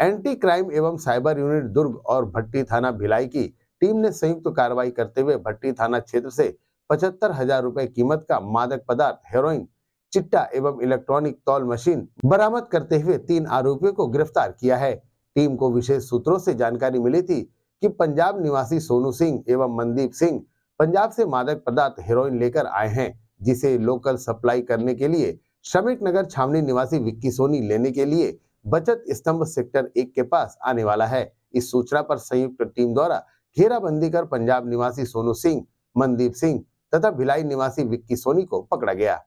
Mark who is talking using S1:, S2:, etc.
S1: anti crime एवं cyber unit Durg और भट्टी थाना भिलाई की टीम ने संयुक्त तो कार्रवाई करते हुए भट्टी थाना क्षेत्र से पचहत्तर हजार रूपए कीमत का मादक पदार्थ हेरोइन चिट्टा एवं इलेक्ट्रॉनिक तौल मशीन बरामद करते हुए तीन आरोपियों को गिरफ्तार किया है टीम को विशेष सूत्रों से जानकारी मिली थी कि पंजाब निवासी सोनू सिंह एवं मनदीप सिंह पंजाब से मादक पदार्थ हेरोइन लेकर आए हैं जिसे लोकल सप्लाई करने के लिए श्रमिक नगर छावनी निवासी विक्की सोनी लेने के लिए बचत स्तंभ सेक्टर एक के पास आने वाला है इस सूचना पर संयुक्त टीम द्वारा घेराबंदी कर पंजाब निवासी सोनू सिंह मनदीप सिंह तथा भिलाई निवासी विक्की सोनी को पकड़ा गया